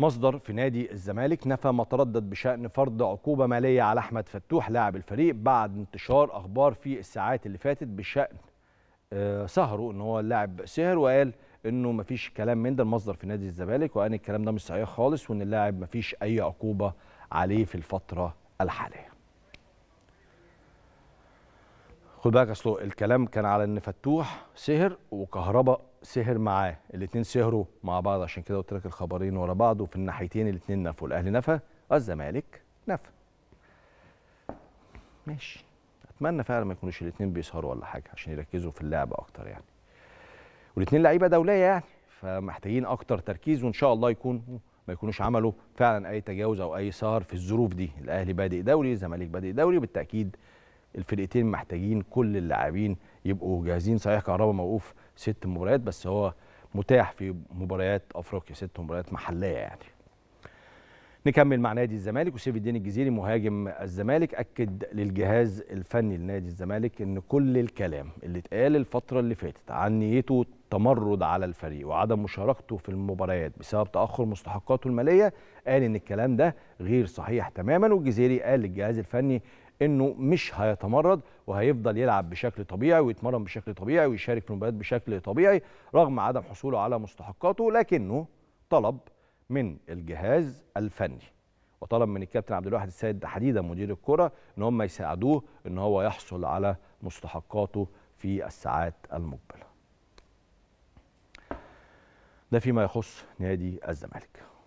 مصدر في نادي الزمالك نفى ما تردد بشأن فرض عقوبة مالية على أحمد فتوح لاعب الفريق بعد انتشار أخبار في الساعات اللي فاتت بشأن آه، سهره ان هو اللاعب سهر وقال انه مفيش كلام من ده المصدر في نادي الزمالك وقال الكلام ده مش صحيح خالص وان اللاعب مفيش اي عقوبه عليه في الفتره الحاليه. خد بالك اصله الكلام كان على ان فتوح سهر وكهرباء سهر معاه الاثنين سهروا مع بعض عشان كده قلت لك الخبرين ورا بعض وفي الناحيتين الاثنين نفوا الاهلي نفى الزمالك نفى ماشي اتمنى فعلا ما يكونوش الاثنين بيسهروا ولا حاجه عشان يركزوا في اللعب اكتر يعني والاثنين لعيبه دوليه يعني فمحتاجين اكتر تركيز وان شاء الله يكون ما يكونوش عملوا فعلا اي تجاوز او اي سهر في الظروف دي الاهلي بادئ دوري الزمالك بادئ دوري وبالتاكيد الفرقتين محتاجين كل اللاعبين يبقوا جاهزين صحيح كهربا موقوف ست مباريات بس هو متاح في مباريات افريقيا ست مباريات محليه يعني نكمل مع نادي الزمالك وسيف الدين الجزيري مهاجم الزمالك اكد للجهاز الفني لنادي الزمالك ان كل الكلام اللي اتقال الفتره اللي فاتت عن نيته التمرد على الفريق وعدم مشاركته في المباريات بسبب تاخر مستحقاته الماليه قال ان الكلام ده غير صحيح تماما والجزيري قال للجهاز الفني انه مش هيتمرد وهيفضل يلعب بشكل طبيعي ويتمرن بشكل طبيعي ويشارك في المباريات بشكل طبيعي رغم عدم حصوله على مستحقاته لكنه طلب من الجهاز الفني وطلب من الكابتن عبد الواحد السيد تحديدا مدير الكره ان هم يساعدوه ان هو يحصل على مستحقاته في الساعات المقبله ده فيما يخص نادي الزمالك